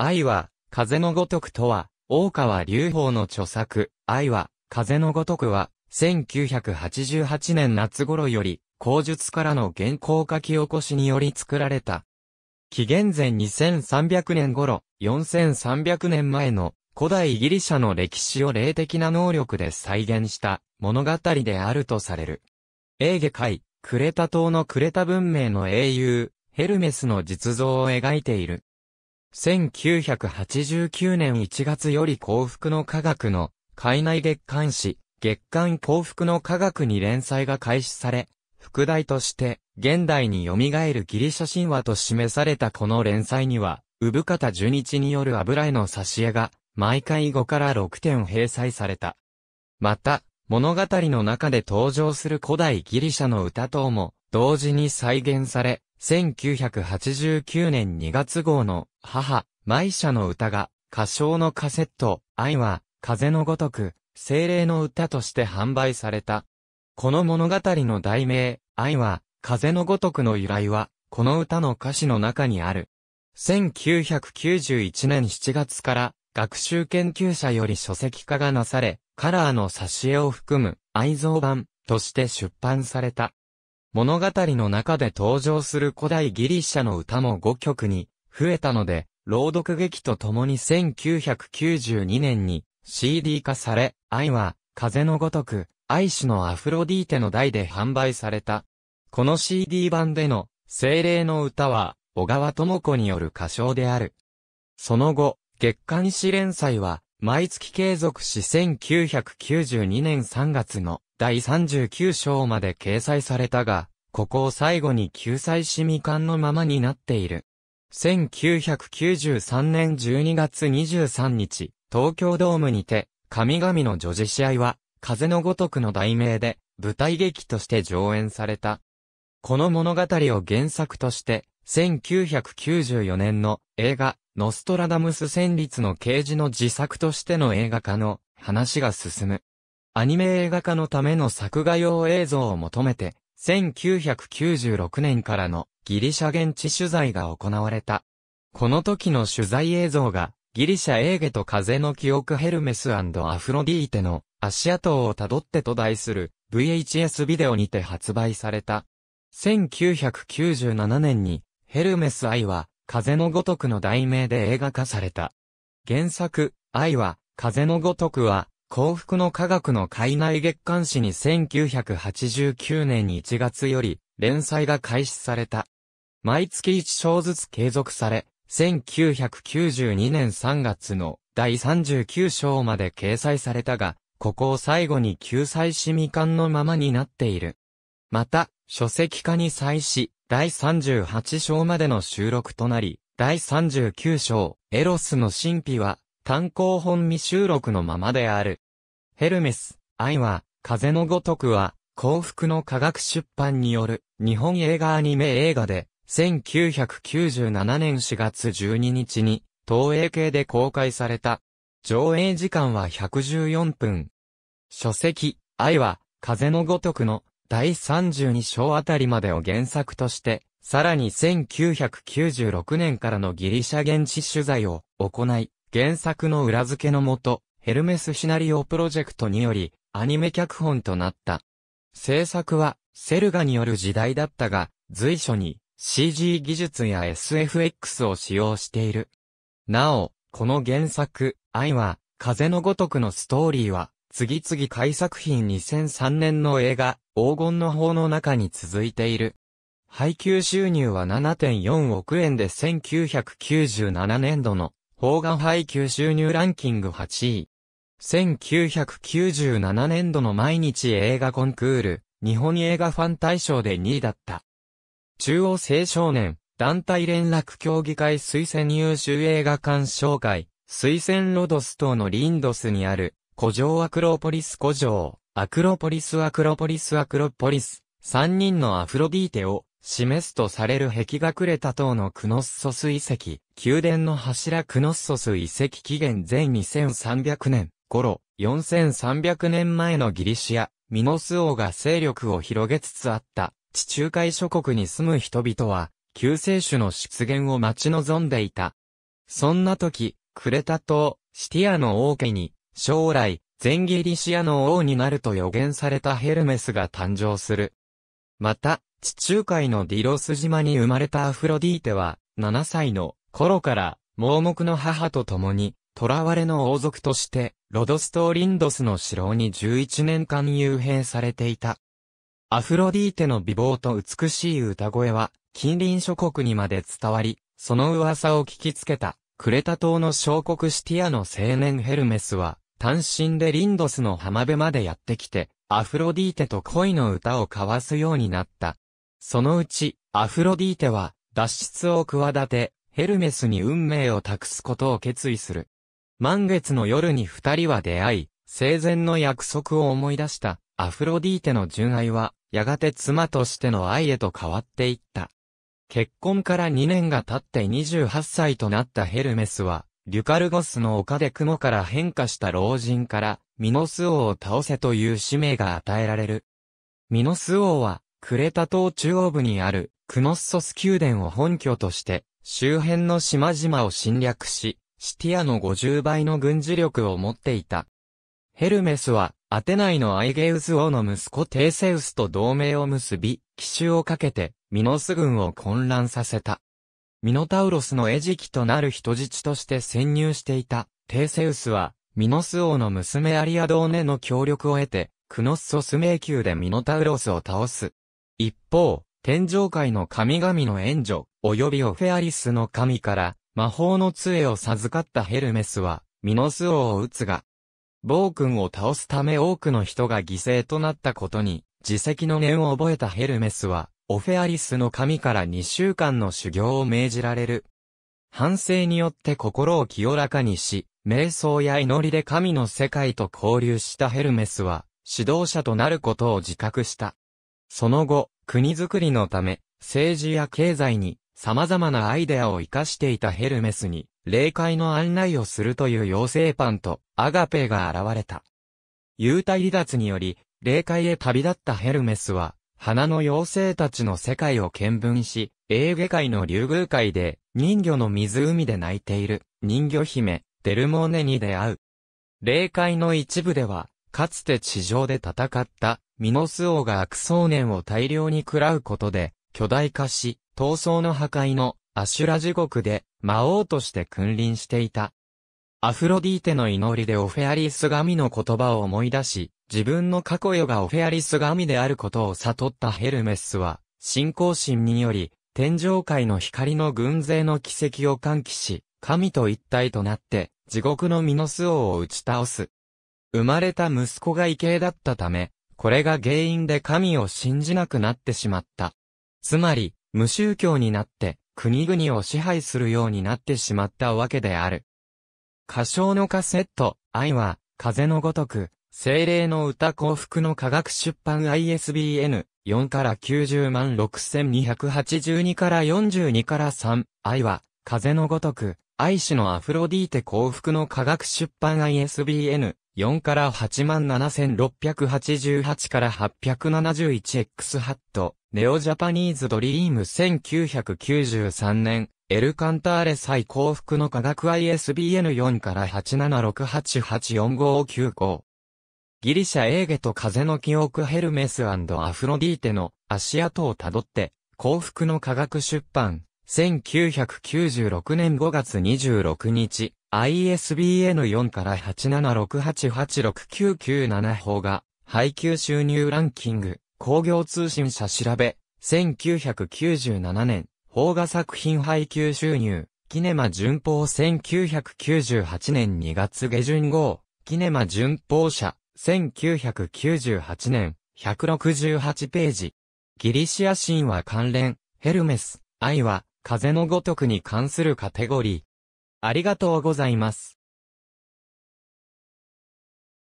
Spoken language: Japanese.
愛は、風のごとくとは、大川隆法の著作、愛は、風のごとくは、1988年夏頃より、口述からの原稿書き起こしにより作られた。紀元前2300年頃、4300年前の古代ギリシャの歴史を霊的な能力で再現した物語であるとされる。エーゲ海、クレタ島のクレタ文明の英雄、ヘルメスの実像を描いている。1989年1月より幸福の科学の海内月刊誌、月刊幸福の科学に連載が開始され、副題として現代に蘇るギリシャ神話と示されたこの連載には、産方純一による油絵の挿絵が毎回5から6点閉載された。また、物語の中で登場する古代ギリシャの歌等も同時に再現され、1989年2月号の母、舞者の歌が、歌唱のカセット、愛は、風のごとく、精霊の歌として販売された。この物語の題名、愛は、風のごとくの由来は、この歌の歌詞の中にある。1991年7月から、学習研究者より書籍化がなされ、カラーの挿絵を含む愛蔵版として出版された。物語の中で登場する古代ギリシャの歌も5曲に増えたので、朗読劇とともに1992年に CD 化され、愛は、風のごとく、愛しのアフロディーテの代で販売された。この CD 版での、精霊の歌は、小川智子による歌唱である。その後、月刊誌連載は、毎月継続し1992年3月の第39章まで掲載されたが、ここを最後に救済し未完のままになっている。1993年12月23日、東京ドームにて、神々の女児試合は、風のごとくの題名で、舞台劇として上演された。この物語を原作として、1994年の映画、ノストラダムス戦律の刑事の自作としての映画化の話が進む。アニメ映画化のための作画用映像を求めて、1996年からのギリシャ現地取材が行われた。この時の取材映像が、ギリシャエーゲと風の記憶ヘルメスアフロディーテの足跡をたどってと題する VHS ビデオにて発売された。1997年にヘルメス愛は風のごとくの題名で映画化された。原作、愛は風のごとくは幸福の科学の海内月刊誌に1989年1月より連載が開始された。毎月1章ずつ継続され、1992年3月の第39章まで掲載されたが、ここを最後に救済し未完のままになっている。また、書籍化に際し、第38章までの収録となり、第39章、エロスの神秘は、単行本未収録のままである。ヘルメス、愛は、風のごとくは、幸福の科学出版による、日本映画アニメ映画で、1997年4月12日に、東映系で公開された。上映時間は114分。書籍、愛は、風のごとくの、第32章あたりまでを原作として、さらに1996年からのギリシャ現地取材を行い、原作の裏付けのもと、ヘルメスシナリオプロジェクトにより、アニメ脚本となった。制作は、セルガによる時代だったが、随所に、CG 技術や SFX を使用している。なお、この原作、愛は、風のごとくのストーリーは、次々改作品2003年の映画、黄金の法の中に続いている。配給収入は7.4億円で1997年度の邦画配給収入ランキング8位。1997年度の毎日映画コンクール、日本映画ファン大賞で2位だった。中央青少年、団体連絡協議会推薦優秀映画鑑賞会、推薦ロドス島のリンドスにある、古城アクロポリス古城、アクロポリスアクロポリスアクロポリス、三人のアフロディーテを示すとされる壁がくれた塔のクノッソス遺跡、宮殿の柱クノッソス遺跡紀元前2300年頃、4300年前のギリシア、ミノス王が勢力を広げつつあった地中海諸国に住む人々は、救世主の出現を待ち望んでいた。そんな時、クレタ島、シティアの王家に、将来、全ギリシアの王になると予言されたヘルメスが誕生する。また、地中海のディロス島に生まれたアフロディーテは、7歳の頃から、盲目の母と共に、囚われの王族として、ロドストーリンドスの城に11年間幽閉されていた。アフロディーテの美貌と美しい歌声は、近隣諸国にまで伝わり、その噂を聞きつけた、クレタ島の小国シティアの青年ヘルメスは、単身でリンドスの浜辺までやってきて、アフロディーテと恋の歌を交わすようになった。そのうち、アフロディーテは、脱出を企て、ヘルメスに運命を託すことを決意する。満月の夜に二人は出会い、生前の約束を思い出した、アフロディーテの純愛は、やがて妻としての愛へと変わっていった。結婚から2年が経って28歳となったヘルメスは、デュカルゴスの丘で雲から変化した老人から、ミノス王を倒せという使命が与えられる。ミノス王は、クレタ島中央部にある、クノッソス宮殿を本拠として、周辺の島々を侵略し、シティアの50倍の軍事力を持っていた。ヘルメスは、アテナイのアイゲウス王の息子テーセウスと同盟を結び、奇襲をかけて、ミノス軍を混乱させた。ミノタウロスの餌食となる人質として潜入していた、テーセウスは、ミノス王の娘アリアドーネの協力を得て、クノッソス迷宮でミノタウロスを倒す。一方、天上界の神々の援助、及びオフェアリスの神から、魔法の杖を授かったヘルメスは、ミノス王を撃つが、暴君を倒すため多くの人が犠牲となったことに、自責の念を覚えたヘルメスは、オフェアリスの神から2週間の修行を命じられる。反省によって心を清らかにし、瞑想や祈りで神の世界と交流したヘルメスは、指導者となることを自覚した。その後、国づくりのため、政治や経済に様々なアイデアを活かしていたヘルメスに、霊界の案内をするという妖精パンとアガペが現れた。幽体離脱により、霊界へ旅立ったヘルメスは、花の妖精たちの世界を見聞し、エーゲ海の竜宮界で、人魚の湖で泣いている、人魚姫、デルモーネに出会う。霊界の一部では、かつて地上で戦った、ミノス王が悪想念を大量に喰らうことで、巨大化し、闘争の破壊のアシュラ地獄で魔王として君臨していた。アフロディーテの祈りでオフェアリス神の言葉を思い出し、自分の過去世がオフェアリス神であることを悟ったヘルメスは、信仰心により、天上界の光の軍勢の奇跡を喚起し、神と一体となって、地獄のミノス王を打ち倒す。生まれた息子が異形だったため、これが原因で神を信じなくなってしまった。つまり、無宗教になって国々を支配するようになってしまったわけである。歌唱のカセット、愛は、風のごとく、精霊の歌幸福の科学出版 ISBN、4から90万6282から42から3、愛は、風のごとく、愛しのアフロディーテ幸福の科学出版 ISBN、4から8万7688から 871X ハット、ネオジャパニーズドリーム1993年、エルカンターレ最幸福の科学 ISBN4 から876884595。ギリシャエーゲと風の記憶ヘルメスアフロディーテの足跡をたどって、幸福の科学出版、1996年5月26日、ISBN4 から876886997法が、配給収入ランキング、工業通信社調べ、1997年、邦画作品配給収入、キネマ順報1998年2月下旬号、キネマ順報社、1998年、168ページ。ギリシア神話関連、ヘルメス、愛は、風のごとくに関するカテゴリー。ありがとうございます。